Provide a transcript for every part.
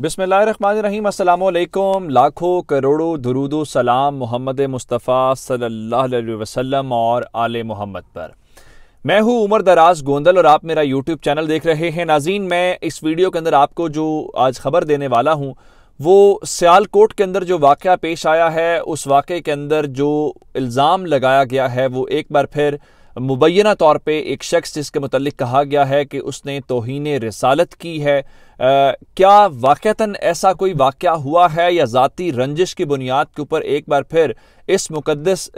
बिसमीम अल्लाम लाखों करोड़ों दरूद सलाम मोहम्मद मुस्तफ़ा सल्लल्लाहु अलैहि वसल्लम और आल मोहम्मद पर मैं हूँ उमर दराज गोंदल और आप मेरा यूट्यूब चैनल देख रहे हैं नाजीन मैं इस वीडियो के अंदर आपको जो आज खबर देने वाला हूँ वो सियालकोट के अंदर जो वाक़ पेश आया है उस वाक़े के अंदर जो इल्ज़ाम लगाया गया है वो एक बार फिर मुबैना तौर पर एक शख्स जिसके मतलब कहा गया है कि उसने तोहन रसालत की है क्या वाक़ता ऐसा कोई वाक़ हुआ है या ज़ाती रंजिश की बुनियाद के ऊपर एक बार फिर इस मुकदस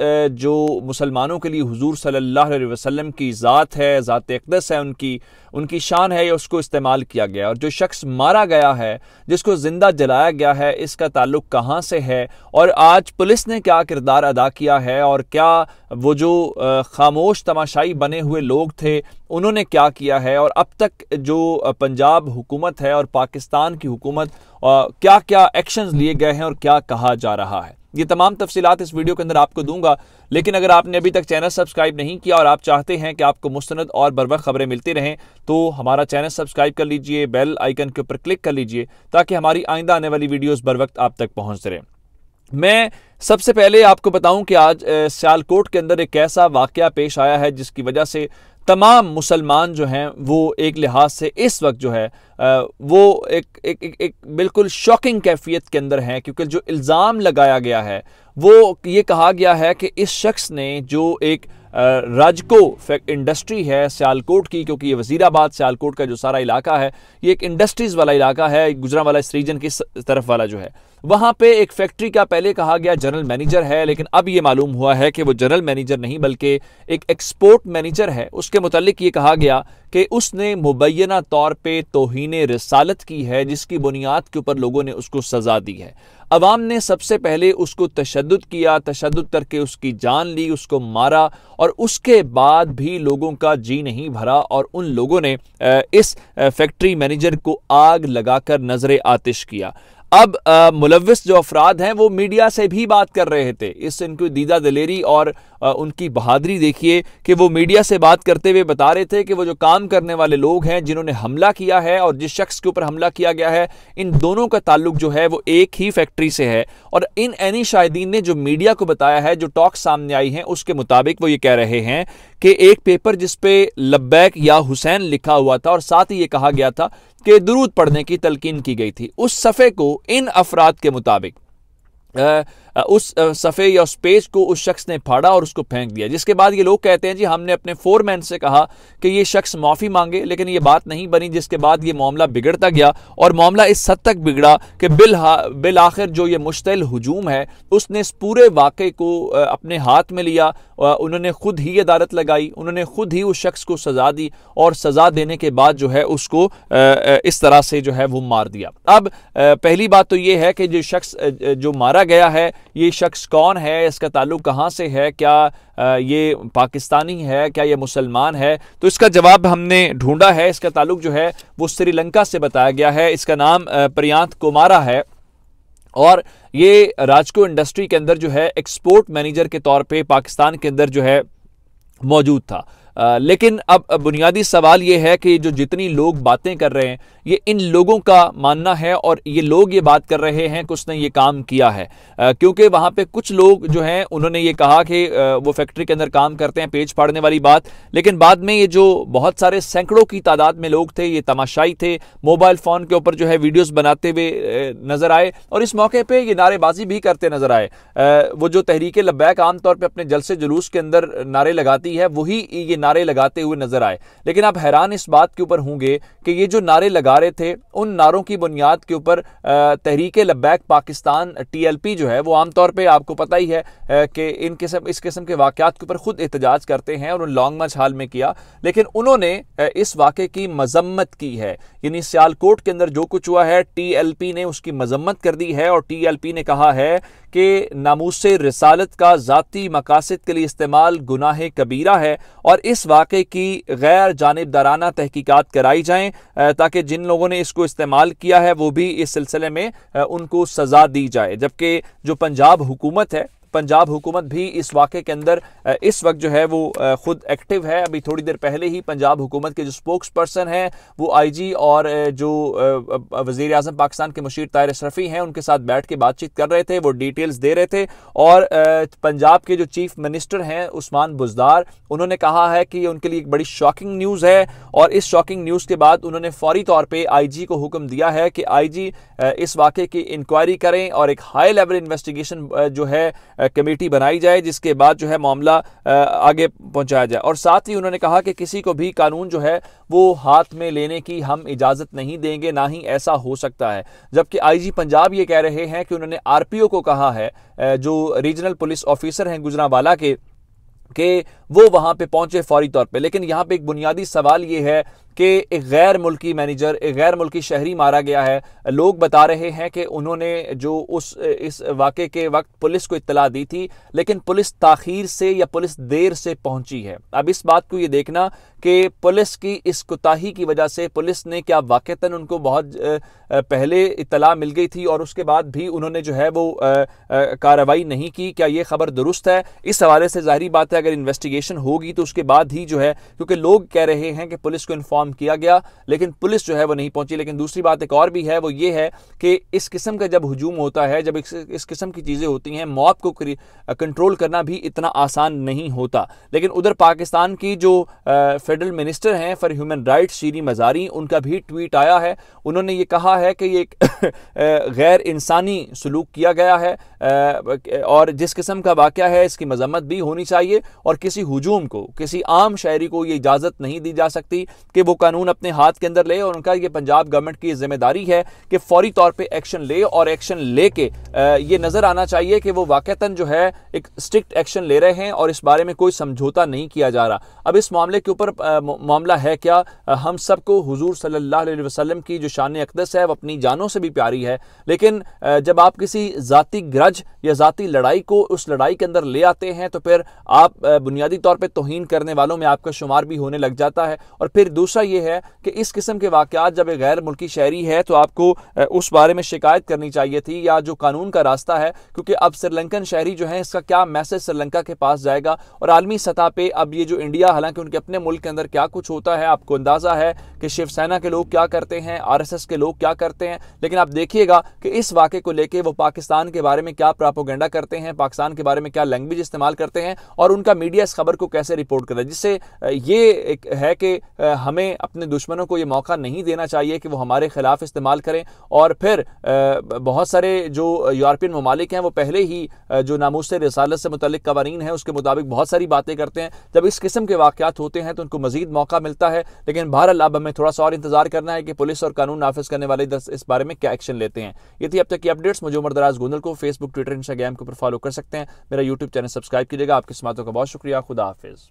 जो मुसलमानों के लिए हज़ूर सल्ला वसम की ज़ात है ज़ात अकदस है उनकी उनकी शान है या उसको इस्तेमाल किया गया और जो शख्स मारा गया है जिसको ज़िंदा जलाया गया है इसका ताल्लुक कहाँ से है और आज पुलिस ने क्या किरदार अदा किया है और क्या वो जो खामोश तमाशाई बने हुए लोग थे उन्होंने क्या किया है और अब तक जो पंजाब हुकूमत है और पाकिस्तान की हुकूमत क्या क्या एक्शन लिए गए हैं और क्या कहा जा रहा है ये तमाम तफसीत इस वीडियो के अंदर आपको दूंगा लेकिन अगर आपने अभी तक चैनल सब्सक्राइब नहीं किया और आप चाहते हैं कि आपको मुस्ंद और बरवक खबरें मिलती रहें तो हमारा चैनल सब्सक्राइब कर लीजिए बेल आइकन के ऊपर क्लिक कर लीजिए ताकि हमारी आइंदा आने वाली वीडियोज़ बर वक्त आप तक पहुंच रहे मैं सबसे पहले आपको बताऊं कि आज सियालकोट के अंदर एक ऐसा वाक़ पेश आया है जिसकी वजह से तमाम मुसलमान जो हैं वो एक लिहाज से इस वक्त जो है वो एक एक एक, एक बिल्कुल शॉकिंग कैफियत के अंदर हैं क्योंकि जो इल्ज़ाम लगाया गया है वो ये कहा गया है कि इस शख्स ने जो एक राजको इंडस्ट्री है सियालकोट की क्योंकि ये वजीराबाद सियालकोट का जो सारा इलाका है ये एक इंडस्ट्रीज़ वाला इलाका है गुजरा वाला इस रीजन की तरफ वाला जो है वहाँ पे एक फैक्ट्री का पहले कहा गया जनरल मैनेजर है लेकिन अब ये मालूम हुआ है कि वो जनरल मैनेजर नहीं बल्कि एक एक्सपोर्ट मैनेजर है उसके मुतलिक ये कहा गया कि उसने मुबैना तौर पर तोहन रसालत की है जिसकी बुनियाद के ऊपर लोगों ने उसको सज़ा दी है अवाम ने सबसे पहले उसको तशद किया तशद करके उसकी जान ली उसको मारा और उसके बाद भी लोगों का जी नहीं भरा और उन लोगों ने इस फैक्ट्री मैनेजर को आग लगाकर नज़र आतिश किया अब मुलविस जो अफराद हैं वो मीडिया से भी बात कर रहे थे इस इनकी दीदा दलेरी और आ, उनकी बहादरी देखिए कि वो मीडिया से बात करते हुए बता रहे थे कि वो जो काम करने वाले लोग हैं जिन्होंने हमला किया है और जिस शख्स के ऊपर हमला किया गया है इन दोनों का ताल्लुक जो है वो एक ही फैक्ट्री से है और इन एनी शाहिदीन ने जो मीडिया को बताया है जो टॉक सामने आई हैं उसके मुताबिक वो ये कह रहे हैं कि एक पेपर जिसपे लब्बैक या हुसैन लिखा हुआ था और साथ ही ये कहा गया था के दुरूद पढ़ने की तलकीन की गई थी उस सफ़े को इन अफराद के मुताबिक उस सफ़े या उस पेज को उस शख्स ने फाड़ा और उसको फेंक दिया जिसके बाद ये लोग कहते हैं जी हमने अपने फोरमैन से कहा कि ये शख्स माफ़ी मांगे लेकिन ये बात नहीं बनी जिसके बाद ये मामला बिगड़ता गया और मामला इस हद तक बिगड़ा कि बिल बिल आखिर जो ये मुश्तिल हजूम है उसने इस पूरे वाक़े को अपने हाथ में लिया उन्होंने खुद ही अदालत लगाई उन्होंने खुद ही उस शख्स को सज़ा दी और सज़ा देने के बाद जो है उसको इस तरह से जो है वो मार दिया अब पहली बात तो ये है कि जो शख्स जो मारा गया है ये शख्स कौन है इसका ताल्लुक कहाँ से है क्या ये पाकिस्तानी है क्या ये मुसलमान है तो इसका जवाब हमने ढूंढा है इसका ताल्लुक जो है वो श्रीलंका से बताया गया है इसका नाम प्रियांत कुमारा है और ये राजको इंडस्ट्री के अंदर जो है एक्सपोर्ट मैनेजर के तौर पर पाकिस्तान के अंदर जो है मौजूद था आ, लेकिन अब बुनियादी सवाल ये है कि जो जितनी लोग बातें कर रहे हैं ये इन लोगों का मानना है और ये लोग ये बात कर रहे हैं कि उसने ये काम किया है क्योंकि वहां पे कुछ लोग जो हैं उन्होंने ये कहा कि वो फैक्ट्री के अंदर काम करते हैं पेज फाड़ने वाली बात लेकिन बाद में ये जो बहुत सारे सैकड़ों की तादाद में लोग थे ये तमाशाई थे मोबाइल फ़ोन के ऊपर जो है वीडियोज़ बनाते हुए नज़र आए और इस मौके पर ये नारेबाजी भी करते नज़र आए वो जो तहरीक लब्बैक आमतौर पर अपने जलसे जुलूस के अंदर नारे लगाती है वही ये नारे लगाते हुए नज़र आए लेकिन आप हैरान इस बात के ऊपर होंगे कि ये जो नारे लगा नारे थे उन नारों की बुनियाद के ऊपर तहरीक लबैक पाकिस्तान टीएलपी जो है वो आमतौर पर आपको पता ही है कि इन किस्म इस किस्म के वाक़ात के ऊपर ख़ुद एहतजाज करते हैं और उन लॉन्ग मार्च हाल में किया लेकिन उन्होंने इस वाक़े की मजम्मत की है यानी सियालकोट के अंदर जो कुछ हुआ है टीएलपी ने उसकी मजम्मत कर दी है और टीएलपी ने कहा है कि नामूस रसालत का ज़ाती मकासद के लिए इस्तेमाल गुनाह कबीरा है और इस वाक़े की गैर जानबदाराना तहकीक़ात कराई जाएँ ताकि जिन लोगों ने इसको इस्तेमाल किया है वो भी इस सिलसिले में उनको सज़ा दी जाए जबकि जो पंजाब हुकूमत है पंजाब हुकूमत भी इस वाक़े के अंदर इस वक्त जो है वो ख़ुद एक्टिव है अभी थोड़ी देर पहले ही पंजाब हुकूमत के जो स्पोक्स पर्सन हैं वो आईजी और जो वजीर अजम पाकिस्तान के मुशीर तायर शरफ़ी हैं उनके साथ बैठ के बातचीत कर रहे थे वो डिटेल्स दे रहे थे और पंजाब के जो चीफ मिनिस्टर हैं उस्मान बुजदार उन्होंने कहा है कि उनके लिए एक बड़ी शॉकिंग न्यूज़ है और इस शॉकिंग न्यूज़ के बाद उन्होंने फौरी तौर पर आई जी को हुक्म दिया है कि आई जी इस वाक़े की इंक्वायरी करें और एक हाई लेवल इन्वेस्टिगेशन जो है कमेटी बनाई जाए जिसके बाद जो है मामला आगे पहुंचाया जाए और साथ ही उन्होंने कहा कि किसी को भी कानून जो है वो हाथ में लेने की हम इजाज़त नहीं देंगे ना ही ऐसा हो सकता है जबकि आईजी पंजाब ये कह रहे हैं कि उन्होंने आरपीओ को कहा है जो रीजनल पुलिस ऑफिसर हैं गुजरावाला के के वो वहां पे पहुंचे फौरी तौर पे लेकिन यहां पे एक बुनियादी सवाल ये है कि एक गैर मुल्की मैनेजर एक गैर मुल्की शहरी मारा गया है लोग बता रहे हैं कि उन्होंने जो उस इस वाक़े के वक्त पुलिस को इतला दी थी लेकिन पुलिस ताखीर से या पुलिस देर से पहुंची है अब इस बात को ये देखना कि पुलिस की इस कोताही की वजह से पुलिस ने क्या वाक़ता उनको बहुत पहले इतला मिल गई थी और उसके बाद भी उन्होंने जो है वो कार्रवाई नहीं की क्या ये खबर दुरुस्त है इस हवाले से जाहरी बात है अगर इन्वेस्टिगे इन्वेस्टिगेशन होगी तो उसके बाद ही जो है क्योंकि लोग कह रहे हैं कि पुलिस को इन्फॉर्म किया गया लेकिन पुलिस जो है वो नहीं पहुंची लेकिन दूसरी बात एक और भी है वो ये है कि इस किस्म का जब हजूम होता है जब इस किस्म की चीज़ें होती हैं मॉब को कंट्रोल करना भी इतना आसान नहीं होता लेकिन उधर पाकिस्तान की जो फेडरल मिनिस्टर हैं for human rights Shireen Mazari उनका भी ट्वीट आया है उन्होंने ये कहा है कि ये एक गैर इंसानी सलूक किया गया है और जिस किस्म का वाक़ है इसकी मजम्मत भी होनी चाहिए और किसी किसी हुजूम को किसी आम शहरी को ये इजाज़त नहीं दी जा सकती कि वो कानून अपने हाथ के अंदर ले और उनका ये पंजाब गवर्नमेंट की जिम्मेदारी है कि फौरी तौर पर एक्शन ले और एक्शन ले के ये नज़र आना चाहिए कि वो वाक़ता जो है एक स्ट्रिक्ट एक्शन ले रहे हैं और इस बारे में कोई समझौता नहीं किया जा रहा अब इस मामले के ऊपर मामला है क्या हम सबको हुजूर सल्लल्लाहु अलैहि वसल्लम की जो शान अकदस है वह अपनी जानों से भी प्यारी है लेकिन जब आप किसी ज़ाती ग्रज या ज़ाती लड़ाई को उस लड़ाई के अंदर ले आते हैं तो फिर आप बुनियादी बुनियादी तौर पर तोहन करने वालों में आपका शुमार भी होने लग जाता है और फिर दूसरा ये है कि इस किस्म के वाक़ात जब एक गैर मुल्की शहरी है तो आपको उस बारे में शिकायत करनी चाहिए थी या जो कानून का रास्ता है क्योंकि अब श्रीलंकन शहरी जो है इसका क्या मैसेज श्रीलंका के पास जाएगा और आलमी सतह पर अब ये जो इंडिया हालांकि उनके अपने मुल्क के अंदर क्या कुछ होता है आपको अंदाज़ा है कि शिवसेना के लोग क्या करते हैं आरएसएस के लोग क्या करते हैं लेकिन आप देखिएगा कि इस वाक़े को लेकर वो पाकिस्तान के बारे में क्या प्रापोगेंडा करते हैं पाकिस्तान के बारे में क्या लैंग्वेज इस्तेमाल करते हैं और उनका मीडिया इस खबर को कैसे रिपोर्ट करें जिससे ये एक है कि हमें अपने दुश्मनों को ये मौका नहीं देना चाहिए कि वो हमारे खिलाफ इस्तेमाल करें और फिर बहुत सारे जो यूरोपियन ममालिक हैं वो पहले ही जो नामोश रसालत से मुतल कवानीन हैं उसके मुताबिक बहुत सारी बातें करते हैं जब इस किस्म के वाक़ात होते हैं तो उनको मजीद मौका मिलता है लेकिन बहरअल अब हमें थोड़ा सा और इंतजार करना है कि पुलिस और कानून नाफिज करने वाले इस बारे में क्या एक्शन लेते हैं ये थी अब तक की अपडेट्स मुझे उमर दराज गुंदल को फेसबुक ट्विटर इंस्टाग्राम के ऊपर फॉलो कर सकते हैं मेरा यूट्यूब चैनल सब्सक्राइब कीजिएगा आपकी समातों का बहुत शुक्रिया खुद खुदा